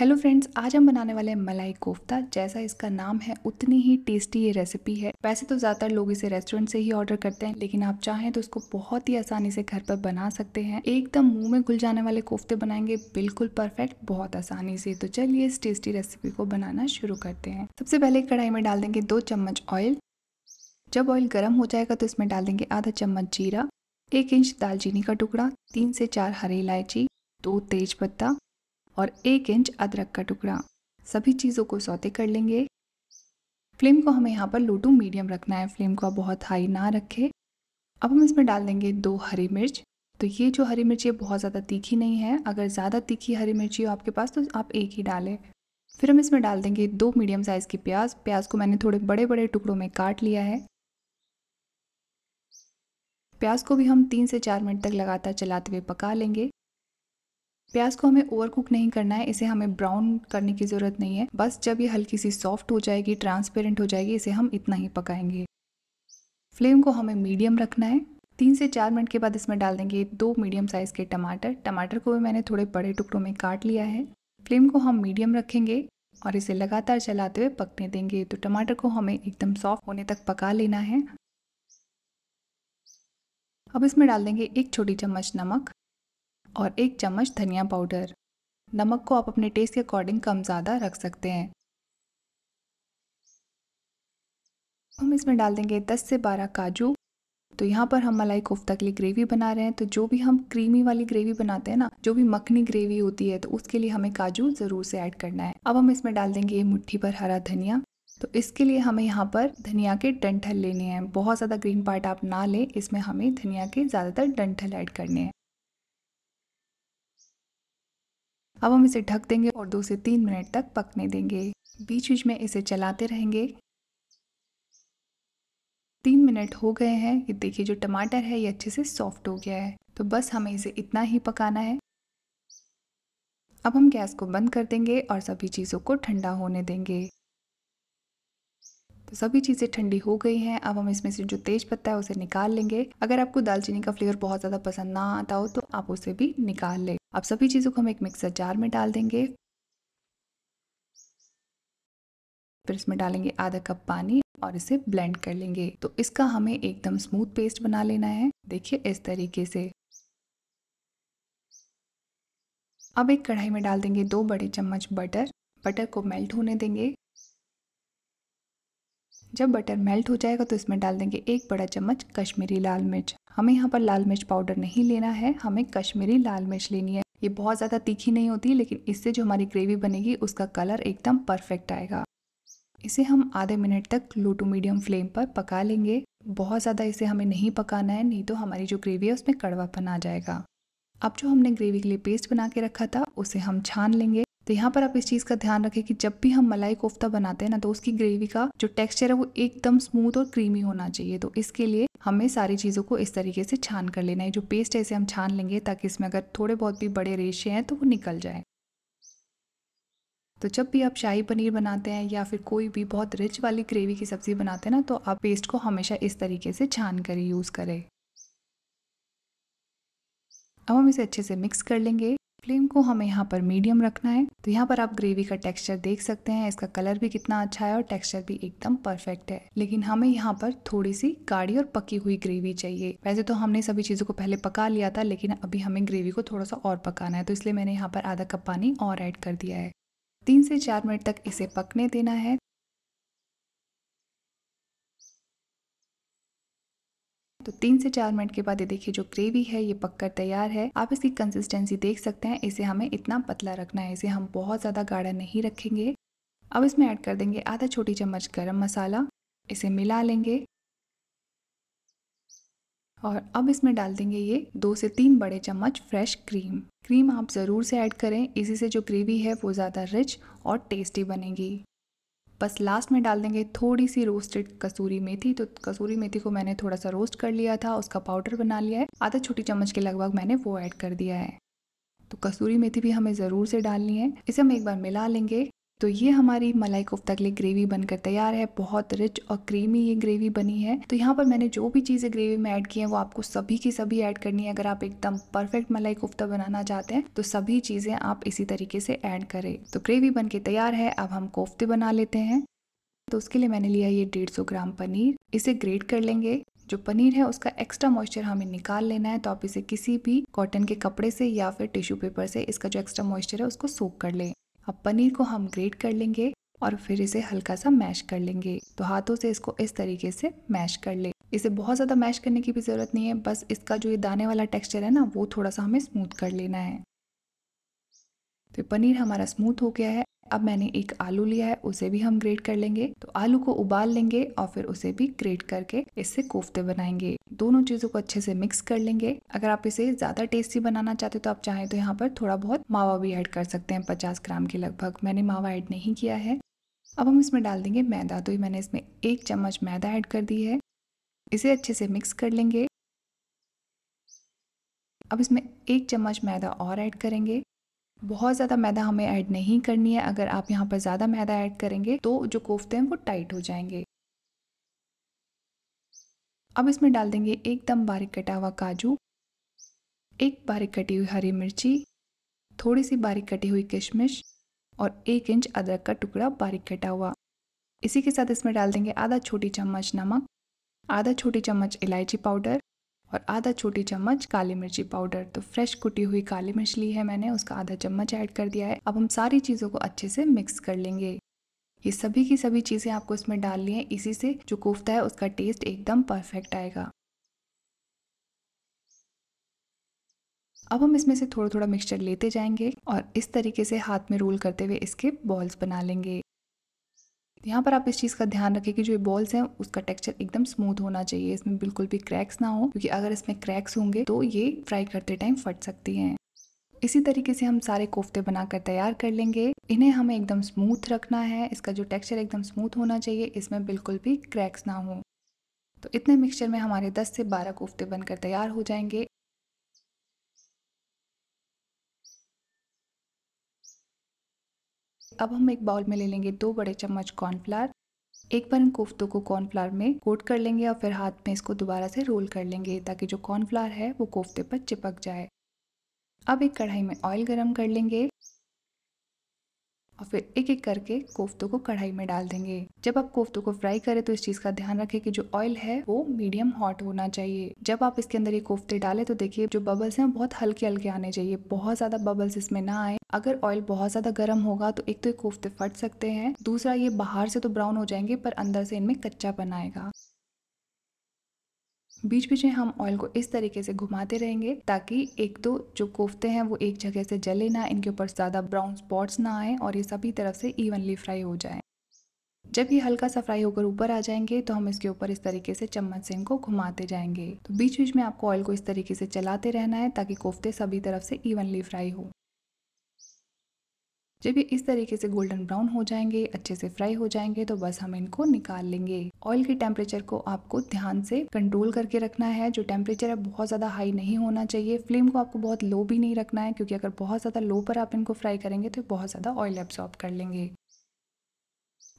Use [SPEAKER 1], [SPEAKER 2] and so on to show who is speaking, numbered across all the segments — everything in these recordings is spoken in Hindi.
[SPEAKER 1] हेलो फ्रेंड्स आज हम बनाने वाले हैं मलाई कोफ्ता जैसा इसका नाम है उतनी ही टेस्टी ये रेसिपी है वैसे तो ज़्यादातर लोग इसे रेस्टोरेंट से ही ऑर्डर करते हैं लेकिन आप चाहें तो इसको बहुत ही आसानी से घर पर बना सकते हैं एकदम मुंह में घुल जाने वाले कोफ्ते बनाएंगे बिल्कुल परफेक्ट बहुत आसानी से तो चलिए इस टेस्टी रेसिपी को बनाना शुरू करते हैं सबसे पहले कढ़ाई में डाल देंगे दो चम्मच ऑयल जब ऑयल गर्म हो जाएगा तो इसमें डाल देंगे आधा चम्मच जीरा एक इंच दालचीनी का टुकड़ा तीन से चार हरी इलायची दो तेज पत्ता और एक इंच अदरक का टुकड़ा सभी चीज़ों को सौते कर लेंगे फ्लेम को हमें यहाँ पर लो टू मीडियम रखना है फ्लेम को आप बहुत हाई ना रखें अब हम इसमें डाल देंगे दो हरी मिर्च तो ये जो हरी मिर्च है बहुत ज़्यादा तीखी नहीं है अगर ज़्यादा तीखी हरी मिर्ची हो आपके पास तो आप एक ही डालें फिर हम इसमें डाल देंगे दो मीडियम साइज़ की प्याज प्याज को मैंने थोड़े बड़े बड़े टुकड़ों में काट लिया है प्याज को भी हम तीन से चार मिनट तक लगातार चलाते हुए पका लेंगे प्याज को हमें ओवर कुक नहीं करना है इसे हमें ब्राउन करने की ज़रूरत नहीं है बस जब ये हल्की सी सॉफ्ट हो जाएगी ट्रांसपेरेंट हो जाएगी इसे हम इतना ही पकाएंगे फ्लेम को हमें मीडियम रखना है तीन से चार मिनट के बाद इसमें डाल देंगे दो मीडियम साइज़ के टमाटर टमाटर को भी मैंने थोड़े बड़े टुकड़ों में काट लिया है फ्लेम को हम मीडियम रखेंगे और इसे लगातार चलाते हुए पकने देंगे तो टमाटर को हमें एकदम सॉफ्ट होने तक पका लेना है अब इसमें डाल देंगे एक छोटी चम्मच नमक और एक चम्मच धनिया पाउडर नमक को आप अपने टेस्ट के अकॉर्डिंग कम ज़्यादा रख सकते हैं हम इसमें डाल देंगे 10 से 12 काजू तो यहाँ पर हम मलाई कोफ्ता के लिए ग्रेवी बना रहे हैं तो जो भी हम क्रीमी वाली ग्रेवी बनाते हैं ना जो भी मखनी ग्रेवी होती है तो उसके लिए हमें काजू ज़रूर से ऐड करना है अब हम इसमें डाल देंगे मुट्ठी पर हरा धनिया तो इसके लिए हमें यहाँ पर धनिया के डंठल लेने हैं बहुत ज़्यादा ग्रीन पार्ट आप ना लें इसमें हमें धनिया के ज़्यादातर डंठल ऐड करने हैं अब हम इसे ढक देंगे और दो से तीन मिनट तक पकने देंगे बीच बीच में इसे चलाते रहेंगे तीन मिनट हो गए हैं ये देखिए जो टमाटर है ये अच्छे से सॉफ्ट हो गया है तो बस हमें इसे इतना ही पकाना है अब हम गैस को बंद कर देंगे और सभी चीज़ों को ठंडा होने देंगे तो सभी चीज़ें ठंडी हो गई हैं अब हम इसमें से जो तेज पत्ता है उसे निकाल लेंगे अगर आपको दालचीनी का फ्लेवर बहुत ज़्यादा पसंद ना आता हो तो आप उसे भी निकाल लें अब सभी चीज़ों को हम एक मिक्सर जार में डाल देंगे फिर इसमें डालेंगे आधा कप पानी और इसे ब्लेंड कर लेंगे तो इसका हमें एकदम स्मूथ पेस्ट बना लेना है देखिए इस तरीके से अब एक कढ़ाई में डाल देंगे दो बड़े चम्मच बटर बटर को मेल्ट होने देंगे जब बटर मेल्ट हो जाएगा तो इसमें डाल देंगे एक बड़ा चम्मच कश्मीरी लाल मिर्च हमें यहाँ पर लाल मिर्च पाउडर नहीं लेना है हमें कश्मीरी लाल मिर्च लेनी है ये बहुत ज़्यादा तीखी नहीं होती लेकिन इससे जो हमारी ग्रेवी बनेगी उसका कलर एकदम परफेक्ट आएगा इसे हम आधे मिनट तक लो टू मीडियम फ्लेम पर पका लेंगे बहुत ज़्यादा इसे हमें नहीं पकाना है नहीं तो हमारी जो ग्रेवी है उसमें कड़वापन आ जाएगा अब जो हमने ग्रेवी के लिए पेस्ट बना के रखा था उसे हम छान लेंगे तो यहाँ पर आप इस चीज़ का ध्यान रखें कि जब भी हम मलाई कोफ्ता बनाते हैं ना तो उसकी ग्रेवी का जो टेक्सचर है वो एकदम स्मूथ और क्रीमी होना चाहिए तो इसके लिए हमें सारी चीज़ों को इस तरीके से छान कर लेना है जो पेस्ट है इसे हम छान लेंगे ताकि इसमें अगर थोड़े बहुत भी बड़े रेशे हैं तो वो निकल जाए तो जब भी आप शाही पनीर बनाते हैं या फिर कोई भी बहुत रिच वाली ग्रेवी की सब्ज़ी बनाते हैं ना तो आप पेस्ट को हमेशा इस तरीके से छान कर यूज़ करें अब हम इसे अच्छे से मिक्स कर लेंगे फ्लेम को हमें यहाँ पर मीडियम रखना है तो यहाँ पर आप ग्रेवी का टेक्सचर देख सकते हैं इसका कलर भी कितना अच्छा है और टेक्सचर भी एकदम परफेक्ट है लेकिन हमें यहाँ पर थोड़ी सी गाढ़ी और पकी हुई ग्रेवी चाहिए वैसे तो हमने सभी चीज़ों को पहले पका लिया था लेकिन अभी हमें ग्रेवी को थोड़ा सा और पकाना है तो इसलिए मैंने यहाँ पर आधा कप पानी और एड कर दिया है तीन से चार मिनट तक इसे पकने देना है तो तीन से चार मिनट के बाद ये देखिए जो ग्रेवी है ये पककर तैयार है आप इसकी कंसिस्टेंसी देख सकते हैं इसे हमें इतना पतला रखना है इसे हम बहुत ज़्यादा गाढ़ा नहीं रखेंगे अब इसमें ऐड कर देंगे आधा छोटी चम्मच गरम मसाला इसे मिला लेंगे और अब इसमें डाल देंगे ये दो से तीन बड़े चम्मच फ्रेश क्रीम क्रीम आप ज़रूर से ऐड करें इसी से जो ग्रेवी है वो ज़्यादा रिच और टेस्टी बनेगी बस लास्ट में डाल देंगे थोड़ी सी रोस्टेड कसूरी मेथी तो कसूरी मेथी को मैंने थोड़ा सा रोस्ट कर लिया था उसका पाउडर बना लिया है आधा छोटी चम्मच के लगभग मैंने वो ऐड कर दिया है तो कसूरी मेथी भी हमें ज़रूर से डालनी है इसे हम एक बार मिला लेंगे तो ये हमारी मलाई कोफ्ता के लिए ग्रेवी बनकर तैयार है बहुत रिच और क्रीमी ये ग्रेवी बनी है तो यहाँ पर मैंने जो भी चीज़ें ग्रेवी में ऐड की हैं वो आपको सभी की सभी ऐड करनी है अगर आप एकदम परफेक्ट मलाई कोफ्ता बनाना चाहते हैं तो सभी चीज़ें आप इसी तरीके से ऐड करें तो ग्रेवी बन के तैयार है अब हम कोफ्ते बना लेते हैं तो उसके लिए मैंने लिया ये डेढ़ सौ ग्राम पनीर इसे ग्रेट कर लेंगे जो पनीर है उसका एक्स्ट्रा मॉइस्चर हमें निकाल लेना है तो आप इसे किसी भी कॉटन के कपड़े से या फिर टिश्यू पेपर से इसका जो एक्स्ट्रा मॉइस्चर है उसको सोख कर लें अब पनीर को हम ग्रेट कर लेंगे और फिर इसे हल्का सा मैश कर लेंगे तो हाथों से इसको इस तरीके से मैश कर ले इसे बहुत ज़्यादा मैश करने की भी ज़रूरत नहीं है बस इसका जो ये दाने वाला टेक्सचर है ना वो थोड़ा सा हमें स्मूथ कर लेना है तो पनीर हमारा स्मूथ हो गया है अब मैंने एक आलू लिया है उसे भी हम ग्रेट कर लेंगे तो आलू को उबाल लेंगे और फिर उसे भी ग्रेट करके इससे कोफ्ते बनाएंगे दोनों चीज़ों को अच्छे से मिक्स कर लेंगे अगर आप इसे ज़्यादा टेस्टी बनाना चाहते तो आप चाहें तो यहाँ पर थोड़ा बहुत मावा भी ऐड कर सकते हैं पचास ग्राम के लगभग मैंने मावा ऐड नहीं किया है अब हम इसमें डाल देंगे मैदा तो मैंने इसमें एक चम्मच मैदा ऐड कर दी है इसे अच्छे से मिक्स कर लेंगे अब इसमें एक चम्मच मैदा और ऐड करेंगे बहुत ज़्यादा मैदा हमें ऐड नहीं करनी है अगर आप यहाँ पर ज़्यादा मैदा ऐड करेंगे तो जो कोफ्ते हैं वो टाइट हो जाएंगे अब इसमें डाल देंगे एकदम बारीक कटा हुआ काजू एक बारीक कटी हुई हरी मिर्ची थोड़ी सी बारीक कटी हुई किशमिश और एक इंच अदरक का टुकड़ा बारीक कटा हुआ इसी के साथ इसमें डाल देंगे आधा छोटी चम्मच नमक आधा छोटी चम्मच इलायची पाउडर और आधा छोटी चम्मच काली मिर्ची पाउडर तो फ्रेश कुटी हुई काली मिर्च ली है मैंने उसका आधा चम्मच ऐड कर दिया है अब हम सारी चीज़ों को अच्छे से मिक्स कर लेंगे ये सभी की सभी चीज़ें आपको इसमें डालनी है इसी से जो कोफ्ता है उसका टेस्ट एकदम परफेक्ट आएगा अब हम इसमें से थोड़ा थोड़ा मिक्सचर लेते जाएंगे और इस तरीके से हाथ में रोल करते हुए इसके बॉल्स बना लेंगे यहाँ पर आप इस चीज़ का ध्यान रखें कि जो बॉल्स हैं उसका टेक्सचर एकदम स्मूथ होना चाहिए इसमें बिल्कुल भी क्रैक्स ना हो क्योंकि अगर इसमें क्रैक्स होंगे तो ये फ्राई करते टाइम फट सकती हैं इसी तरीके से हम सारे कोफ्ते बनाकर तैयार कर लेंगे इन्हें हमें एकदम स्मूथ रखना है इसका जो टेक्सचर एकदम स्मूथ होना चाहिए इसमें बिल्कुल भी क्रैक्स ना हो तो इतने मिक्सचर में हमारे 10 से 12 कोफ्ते बनकर तैयार हो जाएंगे अब हम एक बाउल में ले लेंगे दो बड़े चम्मच कॉर्नफ्लावर एक बार इन कोफ्तों को कॉर्नफ्लावर में कोट कर लेंगे और फिर हाथ में इसको दोबारा से रोल कर लेंगे ताकि जो कॉर्नफ्लावर है वो कोफ्ते पर चिपक जाए अब एक कढ़ाई में ऑयल गरम कर लेंगे और फिर एक एक करके कोफ्तों को कढ़ाई में डाल देंगे जब आप कोफ्तों को फ्राई करें तो इस चीज़ का ध्यान रखें कि जो ऑयल है वो मीडियम हॉट होना चाहिए जब आप इसके अंदर ये कोफ्ते डालें तो देखिए जो बबल्स हैं वो बहुत हल्के हल्के आने चाहिए बहुत ज़्यादा बबल्स इसमें ना आए अगर ऑयल बहुत ज़्यादा गर्म होगा तो एक तो ये कोफ्ते फट सकते हैं दूसरा ये बाहर से तो ब्राउन हो जाएंगे पर अंदर से इनमें कच्चा बनाएगा बीच बीच में हम ऑयल को इस तरीके से घुमाते रहेंगे ताकि एक तो जो कोफ्ते हैं वो एक जगह से जले ना इनके ऊपर ज़्यादा ब्राउन स्पॉट्स ना आए और ये सभी तरफ से इवनली फ्राई हो जाए जब ये हल्का सा फ्राई होकर ऊपर आ जाएंगे तो हम इसके ऊपर इस तरीके से चम्मच से इनको घुमाते जाएंगे तो बीच बीच में आपको ऑयल को इस तरीके से चलाते रहना है ताकि कोफ्ते सभी तरफ से इवनली फ्राई हो जब ये इस तरीके से गोल्डन ब्राउन हो जाएंगे अच्छे से फ्राई हो जाएंगे तो बस हम इनको निकाल लेंगे ऑयल के टेम्परेचर को आपको ध्यान से कंट्रोल करके रखना है जो टेम्परेचर है बहुत ज़्यादा हाई नहीं होना चाहिए फ्लेम को आपको बहुत लो भी नहीं रखना है क्योंकि अगर बहुत ज़्यादा लो पर आप इनको फ्राई करेंगे तो बहुत ज़्यादा ऑयल एब्सॉर्ब कर लेंगे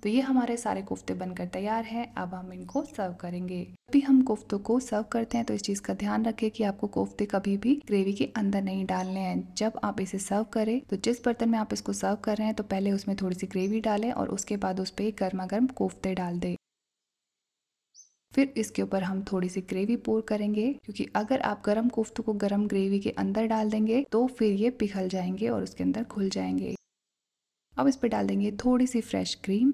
[SPEAKER 1] तो ये हमारे सारे कोफ्ते बनकर तैयार हैं अब हम इनको सर्व करेंगे अभी हम कोफ्तों को सर्व करते हैं तो इस चीज़ का ध्यान रखें कि आपको कोफ्ते कभी भी ग्रेवी के अंदर नहीं डालने हैं जब आप इसे सर्व करें तो जिस बर्तन में आप इसको सर्व कर रहे हैं तो पहले उसमें थोड़ी सी ग्रेवी डालें और उसके बाद उस पर गर्मा गर्म कोफ्ते डाल दें फिर इसके ऊपर हम थोड़ी सी ग्रेवी पोर करेंगे क्योंकि अगर आप गर्म कोफ्तों को गर्म ग्रेवी के अंदर डाल देंगे तो फिर ये पिघल जाएंगे और उसके अंदर घुल जाएंगे अब इस पर डाल देंगे थोड़ी सी फ्रेश क्रीम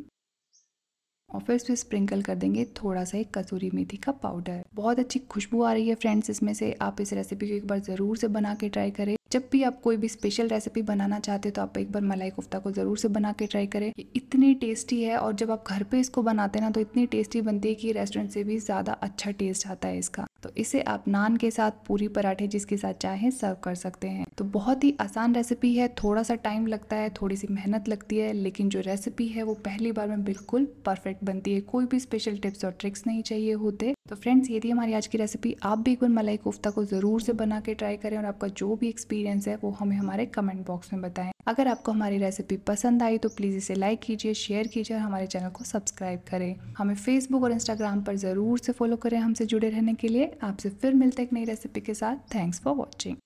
[SPEAKER 1] और फिर इसमें स्प्रिंकल कर देंगे थोड़ा सा एक कसूरी मेथी का पाउडर बहुत अच्छी खुशबू आ रही है फ्रेंड्स इसमें से आप इस रेसिपी को एक बार ज़रूर से बना के ट्राई करें जब भी आप कोई भी स्पेशल रेसिपी बनाना चाहते हो तो आप एक बार मलाई कोफ्ता को ज़रूर से बना के ट्राई करें ये इतनी टेस्टी है और जब आप घर पे इसको बनाते हैं ना तो इतनी टेस्टी बनती है कि रेस्टोरेंट से भी ज़्यादा अच्छा टेस्ट आता है इसका तो इसे आप नान के साथ पूरी पराठे जिसके साथ चाहें सर्व कर सकते हैं तो बहुत ही आसान रेसिपी है थोड़ा सा टाइम लगता है थोड़ी सी मेहनत लगती है लेकिन जो रेसिपी है वो पहली बार में बिल्कुल परफेक्ट बनती है कोई भी स्पेशल टिप्स और ट्रिक्स नहीं चाहिए होते तो फ्रेंड्स ये थी हमारी आज की रेसिपी आप भी गुल मलाई कोफ्ता को ज़रूर से बना के ट्राई करें और आपका जो भी एक्सपीरियंस है वो हमें हमारे कमेंट बॉक्स में बताएं अगर आपको हमारी रेसिपी पसंद आई तो प्लीज़ इसे लाइक कीजिए शेयर कीजिए और हमारे चैनल को सब्सक्राइब करें हमें फेसबुक और इंस्टाग्राम पर ज़रूर से फॉलो करें हमसे जुड़े रहने के लिए आपसे फिर मिलते एक नई रेसिपी के साथ थैंक्स फॉर वॉचिंग